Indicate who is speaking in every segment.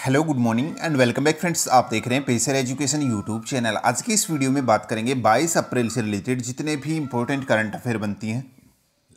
Speaker 1: hello good morning and welcome back friends आप देख रहे हैं पेसर एजुकेशन यूट्यूब चैनल आज की इस वीडियो में बात करेंगे 22 अप्रैल से रिलेटेड जितने भी इंपॉर्टेंट करंट अफेयर बनती हैं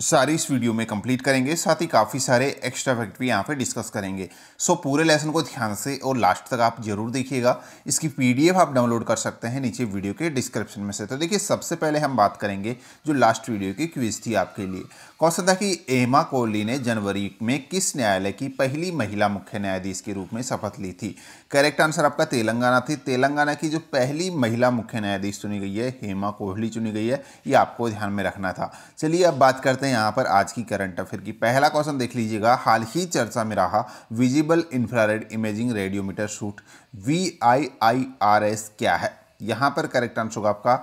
Speaker 1: सारी इस वीडियो में कंप्लीट करेंगे साथ ही काफ़ी सारे एक्स्ट्रा फैक्ट भी यहाँ पे डिस्कस करेंगे सो पूरे लेसन को ध्यान से और लास्ट तक आप जरूर देखिएगा इसकी पीडीएफ आप डाउनलोड कर सकते हैं नीचे वीडियो के डिस्क्रिप्शन में से तो देखिए सबसे पहले हम बात करेंगे जो लास्ट वीडियो की क्विज थी आपके लिए कौशन था कि एमा कोहली ने जनवरी में किस न्यायालय की पहली महिला मुख्य न्यायाधीश के रूप में शपथ ली थी करेक्ट आंसर आपका तेलंगाना थी तेलंगाना की जो पहली महिला मुख्य न्यायाधीश चुनी गई है हेमा कोहली चुनी गई है ये आपको ध्यान में रखना था चलिए अब बात करते हैं हैं यहाँ पर आज की करंट अफेयर की पहला क्वेश्चन देख लीजिएगा हाल ही चर्चा में रहा visible infrared imaging radiometer suite V I I R S क्या है यहाँ पर करेक्ट आंसर होगा आपका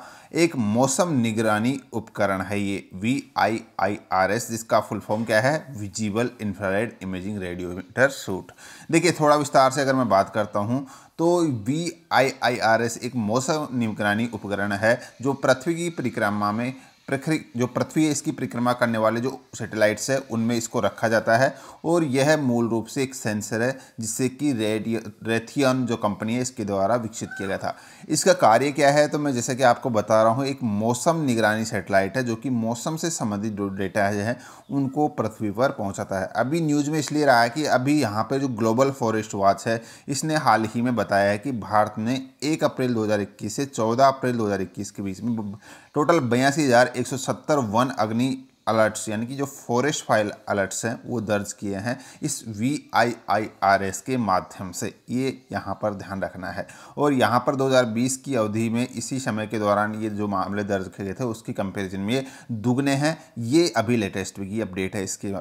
Speaker 1: एक मौसम निगरानी उपकरण है ये V I I R S जिसका फुल फॉर्म क्या है visible infrared imaging radiometer suite देखिए थोड़ा विस्तार से अगर मैं बात करता हूँ तो V I I R S एक मौसम निगरानी उपकरण है जो पृथ्वी की परिक्रमा में पृथ्वी जो पृथ्वी है इसकी परिक्रमा करने वाले जो सैटेलाइट्स है उनमें इसको रखा जाता है और यह मूल रूप से एक सेंसर है जिससे कि रेडियो रेथियन जो कंपनी है इसके द्वारा विकसित किया गया था इसका कार्य क्या है तो मैं जैसे कि आपको बता रहा हूँ एक मौसम निगरानी सेटेलाइट है जो कि मौसम से संबंधित जो डेटा है उनको पृथ्वी पर पहुँचाता है अभी न्यूज़ में इसलिए रहा है कि अभी यहाँ पर जो ग्लोबल फॉरेस्ट वॉच है इसने हाल ही में बताया है कि भारत ने एक अप्रैल 2021 से 14 अप्रैल 2021 के बीच में टोटल बयासी हज़ार एक सौ सत्तर वन अग्नि अलर्ट्स यानी कि जो फॉरेस्ट फाइल अलर्ट्स हैं वो दर्ज किए हैं इस V I I R S के माध्यम से ये यहाँ पर ध्यान रखना है और यहाँ पर 2020 की अवधि में इसी समय के दौरान ये जो मामले दर्ज किए गए थे उसकी कंपेरिजन में ये दुगने हैं ये अभी लेटेस्ट की अपडेट है इसके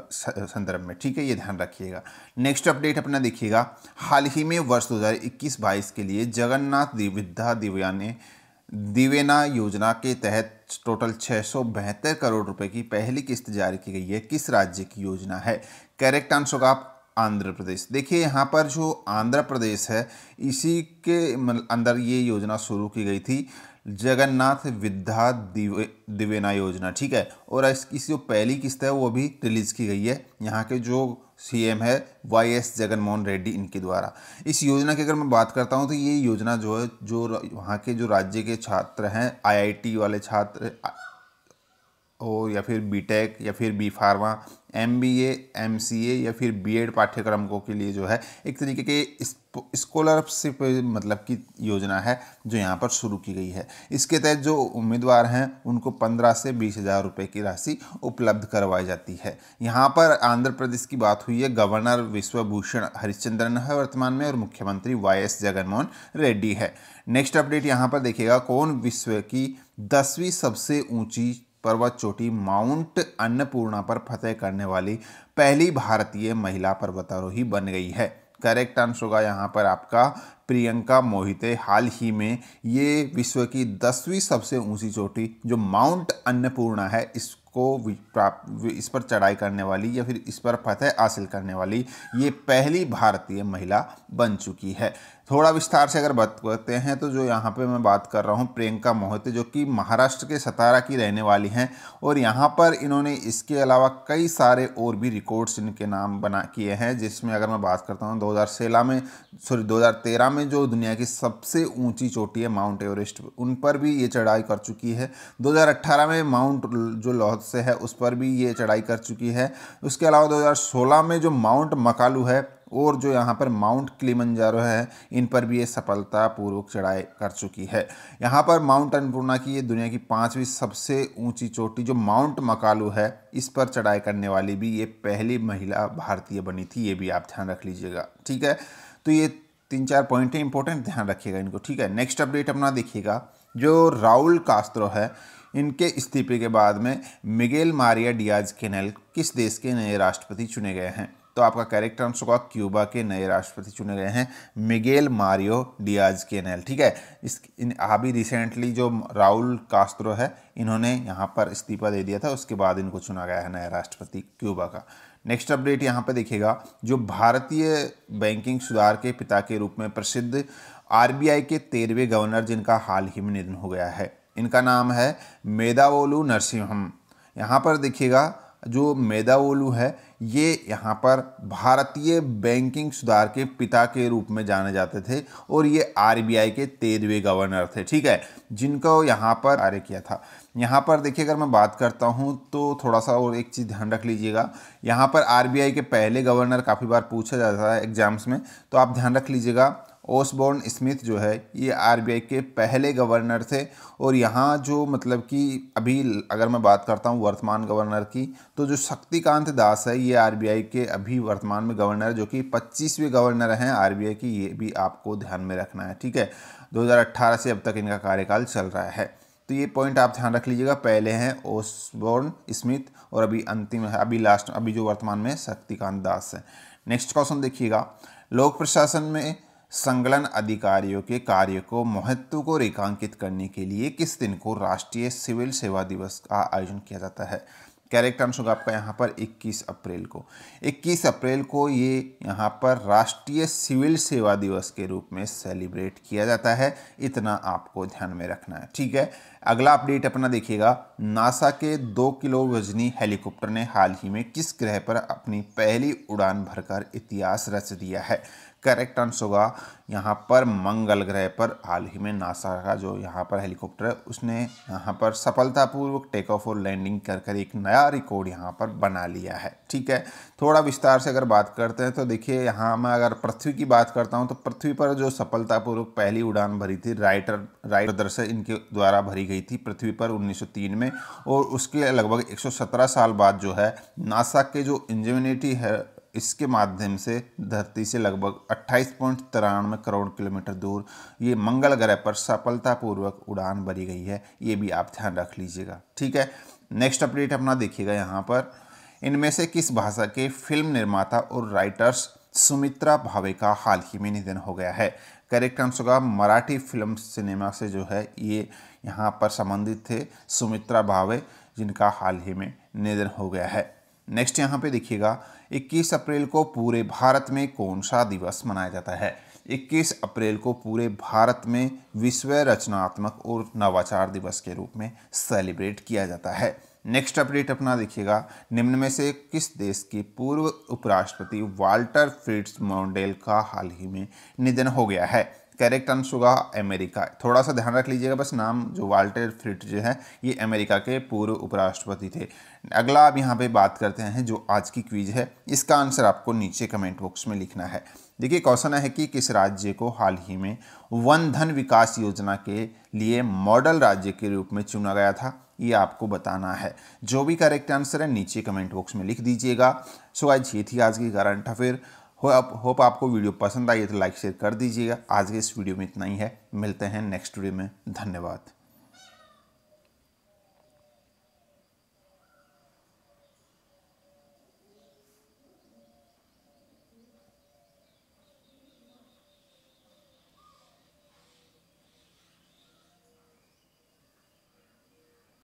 Speaker 1: संदर्भ में ठीक है ये ध्यान रखिएगा नेक्स्ट अपडेट अपना देखिएगा हाल ही में वर्ष दो हज़ार के लिए जगन्नाथ विद्या दिव्या ने दिवेना योजना के तहत टोटल छः करोड़ रुपए की पहली किस्त जारी की गई है किस राज्य की योजना है करेक्ट आंसर होगा आप आंध्र प्रदेश देखिए यहाँ पर जो आंध्र प्रदेश है इसी के अंदर ये योजना शुरू की गई थी जगन्नाथ विद्या दिवे दिवेना योजना ठीक है और इसकी जो पहली किस्त है वो अभी रिलीज़ की गई है यहाँ के जो सीएम है वाई एस जगनमोहन रेड्डी इनके द्वारा इस योजना की अगर मैं बात करता हूँ तो ये योजना जो है जो वहाँ के जो राज्य के छात्र हैं आईआईटी वाले छात्र और या फिर बीटेक या फिर B pharma M B M C A या फिर बी एड पाठ्यक्रमों के लिए जो है एक तरीके के स्कॉलरशिप मतलब की योजना है जो यहाँ पर शुरू की गई है इसके तहत जो उम्मीदवार हैं उनको पंद्रह से बीस हज़ार रुपये की राशि उपलब्ध करवाई जाती है यहाँ पर आंध्र प्रदेश की बात हुई है गवर्नर विश्वभूषण हरिश्चंद्रन है वर्तमान में और मुख्यमंत्री वाई एस जगनमोहन रेड्डी है नेक्स्ट अपडेट यहाँ पर देखिएगा कौन विश्व की दसवीं सबसे ऊँची पर्वत चोटी माउंट अन्नपूर्णा पर फतेह करने वाली पहली भारतीय महिला पर्वतारोही बन गई है करेक्ट आंसर होगा यहाँ पर आपका प्रियंका मोहिते हाल ही में ये विश्व की दसवीं सबसे ऊंची चोटी जो माउंट अन्नपूर्णा है इसको इस पर चढ़ाई करने वाली या फिर इस पर फतेह हासिल करने वाली ये पहली भारतीय महिला बन चुकी है थोड़ा विस्तार से अगर बात करते हैं तो जो यहाँ पे मैं बात कर रहा हूँ प्रियंका मोहिते जो कि महाराष्ट्र के सतारा की रहने वाली हैं और यहाँ पर इन्होंने इसके अलावा कई सारे और भी रिकॉर्ड्स इनके नाम बना किए हैं जिसमें अगर मैं बात करता हूँ 2016 में सॉरी दो में जो दुनिया की सबसे ऊँची चोटी है माउंट एवरेस्ट उन पर भी ये चढ़ाई कर चुकी है दो में माउंट जो लोहत से है उस पर भी ये चढ़ाई कर चुकी है उसके अलावा दो में जो माउंट मकालू है और जो यहाँ पर माउंट क्लीमंजारो है इन पर भी ये सफलतापूर्वक चढ़ाई कर चुकी है यहाँ पर माउंट अन्नपूर्णा की ये दुनिया की पाँचवीं सबसे ऊंची चोटी जो माउंट मकालू है इस पर चढ़ाई करने वाली भी ये पहली महिला भारतीय बनी थी ये भी आप ध्यान रख लीजिएगा ठीक है तो ये तीन चार पॉइंट हैं इंपॉर्टेंट ध्यान रखिएगा इनको ठीक है नेक्स्ट अपडेट अपना देखिएगा जो राहुल कास्त्रो है इनके इस्तीफे के बाद में मिगेल मारिया डियाज केनेल किस देश के नए राष्ट्रपति चुने गए हैं तो आपका करेक्ट आंसर होगा क्यूबा के नए राष्ट्रपति चुने गए हैं मिगेल मारियो डियाज केनेल ठीक है इस इन अभी रिसेंटली जो राहुल कास्त्रो है इन्होंने यहाँ पर इस्तीफा दे दिया था उसके बाद इनको चुना गया है नया राष्ट्रपति क्यूबा का नेक्स्ट अपडेट यहाँ पर देखिएगा जो भारतीय बैंकिंग सुधार के पिता के रूप में प्रसिद्ध आरबीआई के तेरहवें गवर्नर जिनका हाल ही में निधन हो गया है इनका नाम है मेदावोलू नरसिंहम यहाँ पर देखिएगा जो मेदावोलू है ये यहाँ पर भारतीय बैंकिंग सुधार के पिता के रूप में जाने जाते थे और ये आरबीआई के तेरहवें गवर्नर थे ठीक है जिनको यहाँ पर कार्य किया था यहाँ पर देखिए अगर मैं बात करता हूँ तो थोड़ा सा और एक चीज़ ध्यान रख लीजिएगा यहाँ पर आरबीआई के पहले गवर्नर काफ़ी बार पूछा जाता है एग्जाम्स में तो आप ध्यान रख लीजिएगा ओसबोर्न स्मिथ जो है ये आरबीआई के पहले गवर्नर थे और यहाँ जो मतलब कि अभी अगर मैं बात करता हूँ वर्तमान गवर्नर की तो जो शक्तिकांत दास है ये आरबीआई के अभी वर्तमान में गवर्नर जो कि पच्चीसवें गवर्नर हैं आरबीआई की ये भी आपको ध्यान में रखना है ठीक है 2018 से अब तक इनका कार्यकाल चल रहा है तो ये पॉइंट आप ध्यान रख लीजिएगा पहले हैं ओसबोर्न स्मिथ और अभी अंतिम है अभी लास्ट अभी जो वर्तमान में शक्तिकांत दास है नेक्स्ट क्वेश्चन देखिएगा लोक प्रशासन में संगलन अधिकारियों के कार्य को महत्व को रेखांकित करने के लिए किस दिन को राष्ट्रीय सिविल सेवा दिवस का आयोजन किया जाता है करेक्ट आंसर होगा आपका यहाँ पर 21 अप्रैल को 21 अप्रैल को ये यहाँ पर राष्ट्रीय सिविल सेवा दिवस के रूप में सेलिब्रेट किया जाता है इतना आपको ध्यान में रखना है ठीक है अगला अपडेट अपना देखिएगा नासा के दो किलो वजनी हेलीकॉप्टर ने हाल ही में किस ग्रह पर अपनी पहली उड़ान भरकर इतिहास रच दिया है करेक्ट आंसर होगा यहाँ पर मंगल ग्रह पर हाल ही में नासा का जो यहाँ पर हेलीकॉप्टर है उसने यहाँ पर सफलतापूर्वक टेक ऑफ और लैंडिंग कर कर एक नया रिकॉर्ड यहाँ पर बना लिया है ठीक है थोड़ा विस्तार से अगर बात करते हैं तो देखिए यहाँ मैं अगर पृथ्वी की बात करता हूँ तो पृथ्वी पर जो सफलतापूर्वक पहली उड़ान भरी थी राइटर राइट दर्शक इनके द्वारा भरी गई थी पृथ्वी पर उन्नीस में और उसके लगभग एक साल बाद जो है नासा के जो इंजेनिटी है इसके माध्यम से धरती से लगभग अट्ठाईस पॉइंट तिरानवे करोड़ किलोमीटर दूर ये मंगल ग्रह पर सफलतापूर्वक उड़ान भरी गई है ये भी आप ध्यान रख लीजिएगा ठीक है नेक्स्ट अपडेट अपना देखिएगा यहाँ पर इनमें से किस भाषा के फिल्म निर्माता और राइटर्स सुमित्रा भावे का हाल ही में निधन हो गया है करेक्ट आंसर होगा मराठी फिल्म सिनेमा से जो है ये यहाँ पर संबंधित थे सुमित्रा भावे जिनका हाल ही में निधन हो गया है नेक्स्ट यहाँ पे देखिएगा 21 अप्रैल को पूरे भारत में कौन सा दिवस मनाया जाता है 21 अप्रैल को पूरे भारत में विश्व रचनात्मक और नवाचार दिवस के रूप में सेलिब्रेट किया जाता है नेक्स्ट अपडेट अपना देखिएगा निम्न में से किस देश के पूर्व उपराष्ट्रपति वाल्टर फिट्स मॉन्डेल का हाल ही में निधन हो गया है करेक्ट आंसर होगा अमेरिका थोड़ा सा ध्यान रख लीजिएगा बस नाम जो वाल्टर फ्रिट जो है ये अमेरिका के पूर्व उपराष्ट्रपति थे अगला आप यहाँ पे बात करते हैं जो आज की क्वीज है इसका आंसर आपको नीचे कमेंट बॉक्स में लिखना है देखिए क्वेश्चन है कि किस राज्य को हाल ही में वन धन विकास योजना के लिए मॉडल राज्य के रूप में चुना गया था ये आपको बताना है जो भी करेक्ट आंसर है नीचे कमेंट बॉक्स में लिख दीजिएगा सो आज ये थी आज की करंट अफेयर हो आप होप आपको वीडियो पसंद आई है तो लाइक शेयर कर दीजिएगा आज के इस वीडियो में इतना ही है मिलते हैं नेक्स्ट वीडियो में धन्यवाद